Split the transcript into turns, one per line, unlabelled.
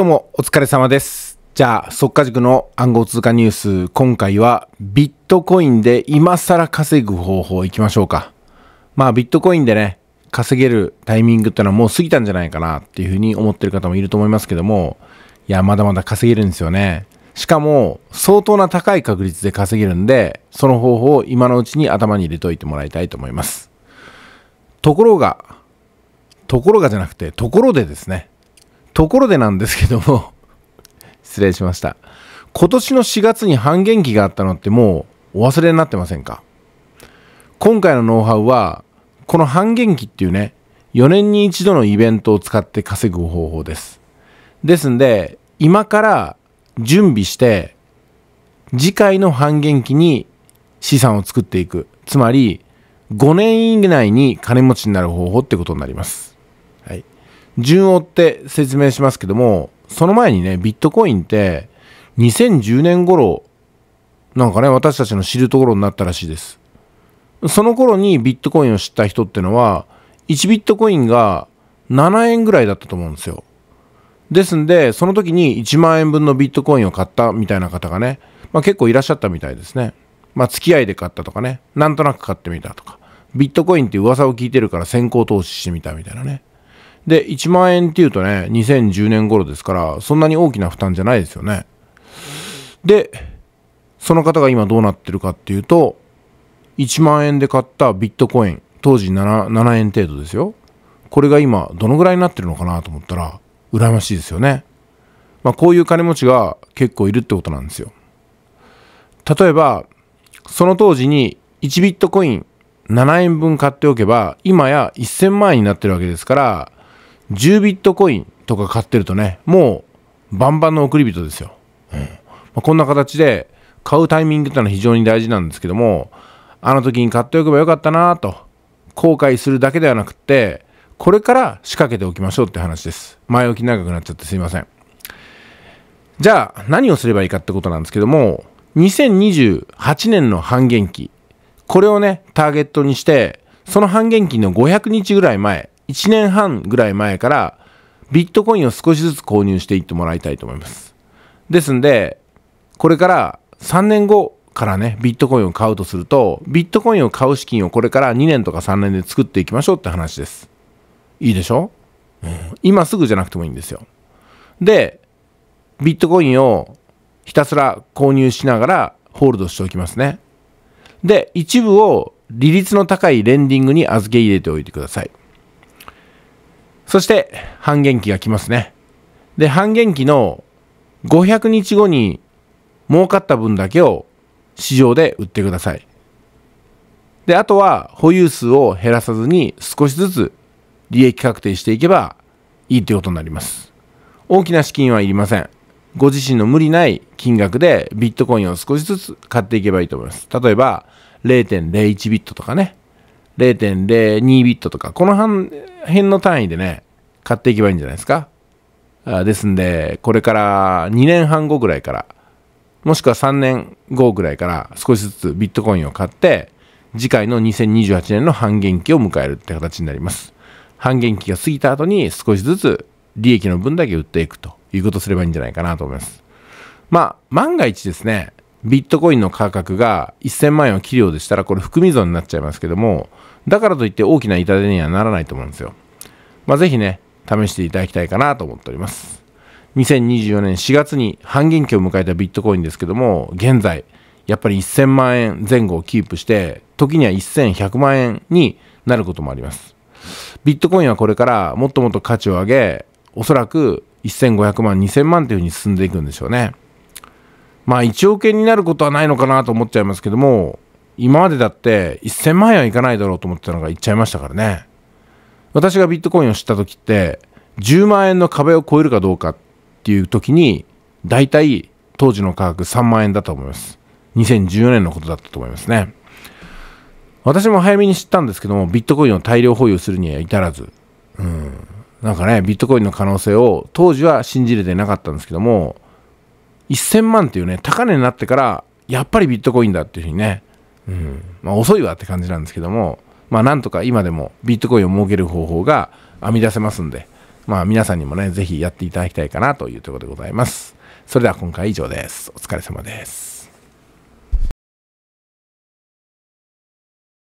どうもお疲れ様です。じゃあ、塾の暗号通貨ニュース、今回はビットコインで今更稼ぐ方法いきましょうか。まあ、ビットコインでね、稼げるタイミングってのはもう過ぎたんじゃないかなっていうふうに思ってる方もいると思いますけども、いや、まだまだ稼げるんですよね。しかも、相当な高い確率で稼げるんで、その方法を今のうちに頭に入れといてもらいたいと思います。ところが、ところがじゃなくて、ところでですね、ところでなんですけども 失礼しました。今年の4月に半減期があったのってもうお忘れになってませんか今回のノウハウは、この半減期っていうね、4年に一度のイベントを使って稼ぐ方法です。ですんで、今から準備して、次回の半減期に資産を作っていく。つまり、5年以内に金持ちになる方法ってことになります。順を追って説明しますけども、その前にね、ビットコインって2010年頃、なんかね、私たちの知るところになったらしいです。その頃にビットコインを知った人ってのは、1ビットコインが7円ぐらいだったと思うんですよ。ですんで、その時に1万円分のビットコインを買ったみたいな方がね、まあ、結構いらっしゃったみたいですね。まあ、付き合いで買ったとかね、なんとなく買ってみたとか、ビットコインって噂を聞いてるから先行投資してみたみたいなね。で、1万円っていうとね、2010年頃ですから、そんなに大きな負担じゃないですよね。で、その方が今どうなってるかっていうと、1万円で買ったビットコイン、当時 7, 7円程度ですよ。これが今、どのぐらいになってるのかなと思ったら、羨ましいですよね。まあ、こういう金持ちが結構いるってことなんですよ。例えば、その当時に1ビットコイン7円分買っておけば、今や1000万円になってるわけですから、10ビットコインとか買ってるとね、もうバンバンの送り人ですよ。うんまあ、こんな形で買うタイミングってのは非常に大事なんですけども、あの時に買っておけばよかったなと、後悔するだけではなくって、これから仕掛けておきましょうって話です。前置き長くなっちゃってすいません。じゃあ、何をすればいいかってことなんですけども、2028年の半減期、これをね、ターゲットにして、その半減期の500日ぐらい前1年半ぐらい前からビットコインを少しずつ購入していってもらいたいと思います。ですんで、これから3年後からね、ビットコインを買うとすると、ビットコインを買う資金をこれから2年とか3年で作っていきましょうって話です。いいでしょ、うん、今すぐじゃなくてもいいんですよ。で、ビットコインをひたすら購入しながらホールドしておきますね。で、一部を利率の高いレンディングに預け入れておいてください。そして半減期が来ますね。で、半減期の500日後に儲かった分だけを市場で売ってください。で、あとは保有数を減らさずに少しずつ利益確定していけばいいということになります。大きな資金はいりません。ご自身の無理ない金額でビットコインを少しずつ買っていけばいいと思います。例えば0.01ビットとかね。0.02ビットとか、この辺の単位でね、買っていけばいいんじゃないですか。ですんで、これから2年半後ぐらいから、もしくは3年後ぐらいから少しずつビットコインを買って、次回の2028年の半減期を迎えるって形になります。半減期が過ぎた後に少しずつ利益の分だけ売っていくということすればいいんじゃないかなと思います。まあ、万が一ですね、ビットコインの価格が1000万円を切るようでしたら、これ含み損になっちゃいますけども、だからといって大きな痛手にはならないと思うんですよ。まあ、ぜひね、試していただきたいかなと思っております。2024年4月に半減期を迎えたビットコインですけども、現在、やっぱり1000万円前後をキープして、時には1100万円になることもあります。ビットコインはこれからもっともっと価値を上げ、おそらく1500万、2000万というふうに進んでいくんでしょうね。まあ1億円になることはないのかなと思っちゃいますけども、今までだって1000万円はいかないだろうと思ってたのがいっちゃいましたからね。私がビットコインを知った時って、10万円の壁を超えるかどうかっていう時に、大体当時の価格3万円だと思います。2014年のことだったと思いますね。私も早めに知ったんですけども、ビットコインを大量保有するには至らず、うん。なんかね、ビットコインの可能性を当時は信じれてなかったんですけども、1000万っていうね、高値になってから、やっぱりビットコインだっていうふうにね、うん、まあ遅いわって感じなんですけども、まあなんとか今でもビットコインを儲ける方法が編み出せますんで、まあ皆さんにもね、ぜひやっていただきたいかなというところでございます。それでは今回以上です。お疲れ様です。